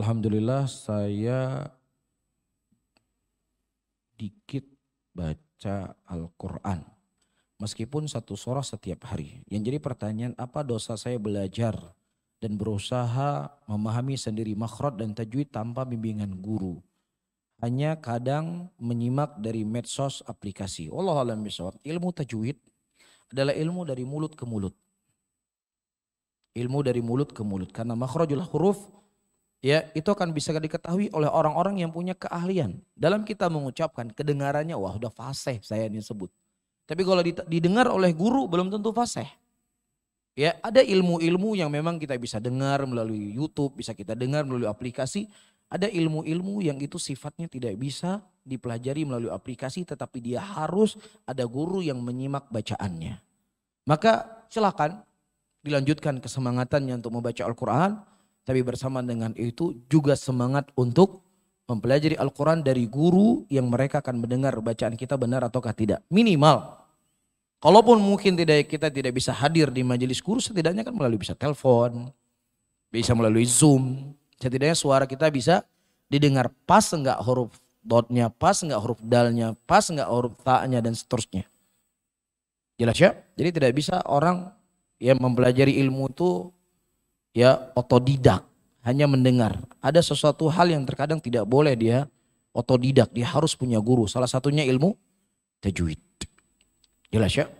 Alhamdulillah saya dikit baca Al-Quran. Meskipun satu surah setiap hari. Yang jadi pertanyaan apa dosa saya belajar dan berusaha memahami sendiri makhraj dan tajwid tanpa bimbingan guru. Hanya kadang menyimak dari medsos aplikasi. Allah alam Ilmu tajwid adalah ilmu dari mulut ke mulut. Ilmu dari mulut ke mulut. Karena makhrajul huruf ya itu akan bisa diketahui oleh orang-orang yang punya keahlian. Dalam kita mengucapkan kedengarannya wah udah fasih saya ini sebut. Tapi kalau didengar oleh guru belum tentu fasih. Ya, ada ilmu-ilmu yang memang kita bisa dengar melalui YouTube, bisa kita dengar melalui aplikasi. Ada ilmu-ilmu yang itu sifatnya tidak bisa dipelajari melalui aplikasi tetapi dia harus ada guru yang menyimak bacaannya. Maka silakan dilanjutkan kesemangatannya untuk membaca Al-Qur'an tapi bersama dengan itu juga semangat untuk mempelajari Al-Quran dari guru yang mereka akan mendengar bacaan kita benar ataukah tidak. Minimal. Kalaupun mungkin tidak kita tidak bisa hadir di majelis guru, setidaknya kan melalui bisa telepon, bisa melalui Zoom. Setidaknya suara kita bisa didengar pas enggak huruf dotnya, pas enggak huruf dalnya, pas enggak huruf taknya dan seterusnya. Jelas ya? Jadi tidak bisa orang yang mempelajari ilmu itu ya otodidak, hanya mendengar. Ada sesuatu hal yang terkadang tidak boleh dia otodidak, dia harus punya guru. Salah satunya ilmu tajwid. Jelas ya?